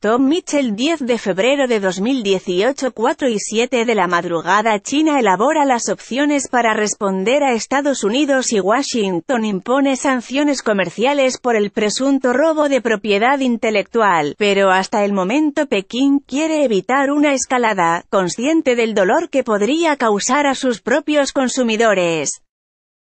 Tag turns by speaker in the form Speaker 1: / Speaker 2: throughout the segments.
Speaker 1: Tom Mitchell 10 de febrero de 2018 4 y 7 de la madrugada China elabora las opciones para responder a Estados Unidos y Washington impone sanciones comerciales por el presunto robo de propiedad intelectual, pero hasta el momento Pekín quiere evitar una escalada, consciente del dolor que podría causar a sus propios consumidores.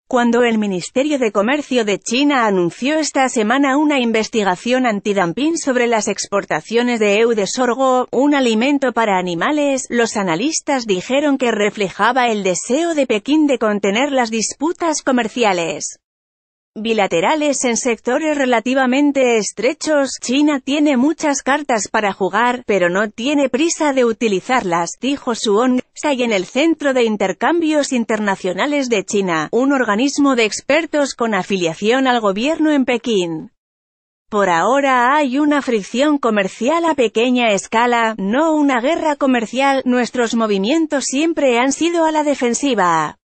Speaker 1: Cuando el Ministerio de Comercio de China anunció esta semana una investigación antidumping sobre las exportaciones de EU de sorgo, un alimento para animales, los analistas dijeron que reflejaba el deseo de Pekín de contener las disputas comerciales bilaterales en sectores relativamente estrechos. China tiene muchas cartas para jugar, pero no tiene prisa de utilizarlas, dijo Suong Sai en el Centro de Intercambios Internacionales de China, un organismo de expertos con afiliación al gobierno en Pekín. Por ahora hay una fricción comercial a pequeña escala, no una guerra comercial, nuestros movimientos siempre han sido a la defensiva.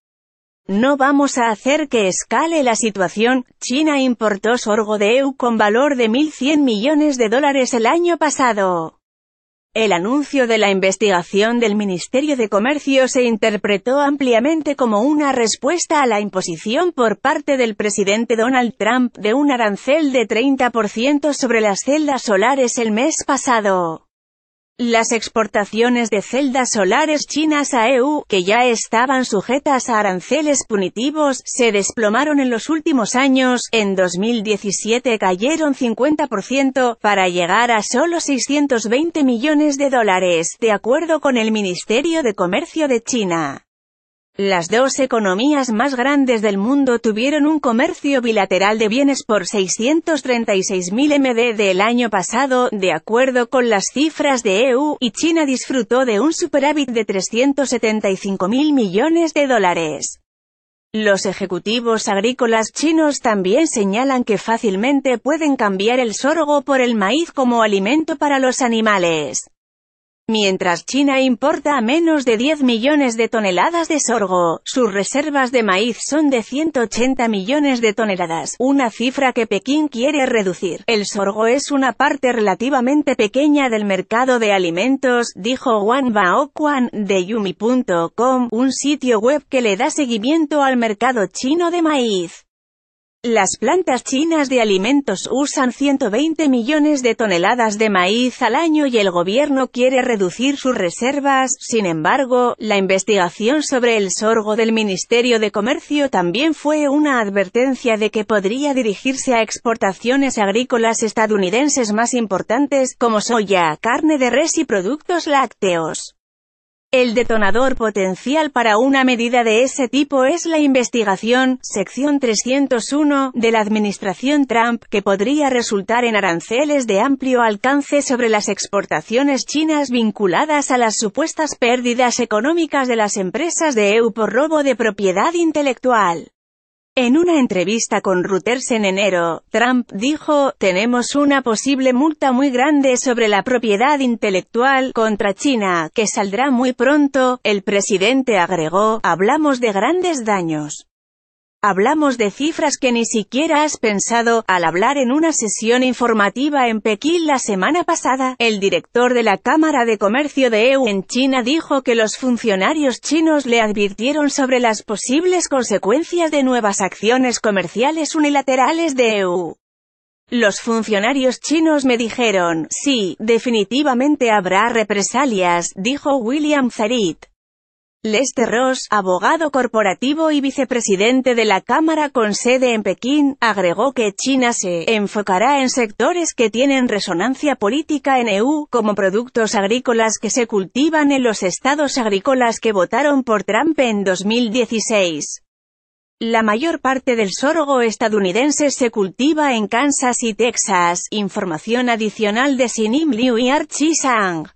Speaker 1: No vamos a hacer que escale la situación. China importó sorgo de EU con valor de 1.100 millones de dólares el año pasado. El anuncio de la investigación del Ministerio de Comercio se interpretó ampliamente como una respuesta a la imposición por parte del presidente Donald Trump de un arancel de 30% sobre las celdas solares el mes pasado. Las exportaciones de celdas solares chinas a EU, que ya estaban sujetas a aranceles punitivos, se desplomaron en los últimos años, en 2017 cayeron 50%, para llegar a solo 620 millones de dólares, de acuerdo con el Ministerio de Comercio de China. Las dos economías más grandes del mundo tuvieron un comercio bilateral de bienes por 636.000 MD del año pasado, de acuerdo con las cifras de EU, y China disfrutó de un superávit de 375.000 millones de dólares. Los ejecutivos agrícolas chinos también señalan que fácilmente pueden cambiar el sorgo por el maíz como alimento para los animales. Mientras China importa menos de 10 millones de toneladas de sorgo, sus reservas de maíz son de 180 millones de toneladas, una cifra que Pekín quiere reducir. El sorgo es una parte relativamente pequeña del mercado de alimentos, dijo Wang Baokuan, de yumi.com, un sitio web que le da seguimiento al mercado chino de maíz. Las plantas chinas de alimentos usan 120 millones de toneladas de maíz al año y el gobierno quiere reducir sus reservas, sin embargo, la investigación sobre el sorgo del Ministerio de Comercio también fue una advertencia de que podría dirigirse a exportaciones agrícolas estadounidenses más importantes, como soya, carne de res y productos lácteos. El detonador potencial para una medida de ese tipo es la investigación, sección 301, de la administración Trump, que podría resultar en aranceles de amplio alcance sobre las exportaciones chinas vinculadas a las supuestas pérdidas económicas de las empresas de EU por robo de propiedad intelectual. En una entrevista con Reuters en enero, Trump dijo, tenemos una posible multa muy grande sobre la propiedad intelectual contra China, que saldrá muy pronto, el presidente agregó, hablamos de grandes daños. Hablamos de cifras que ni siquiera has pensado, al hablar en una sesión informativa en Pekín la semana pasada, el director de la Cámara de Comercio de EU en China dijo que los funcionarios chinos le advirtieron sobre las posibles consecuencias de nuevas acciones comerciales unilaterales de EU. Los funcionarios chinos me dijeron, sí, definitivamente habrá represalias, dijo William Zarit. Lester Ross, abogado corporativo y vicepresidente de la Cámara con sede en Pekín, agregó que China se enfocará en sectores que tienen resonancia política en EU, como productos agrícolas que se cultivan en los estados agrícolas que votaron por Trump en 2016. La mayor parte del sorgo estadounidense se cultiva en Kansas y Texas. Información adicional de Sinim Liu y Archie Sang.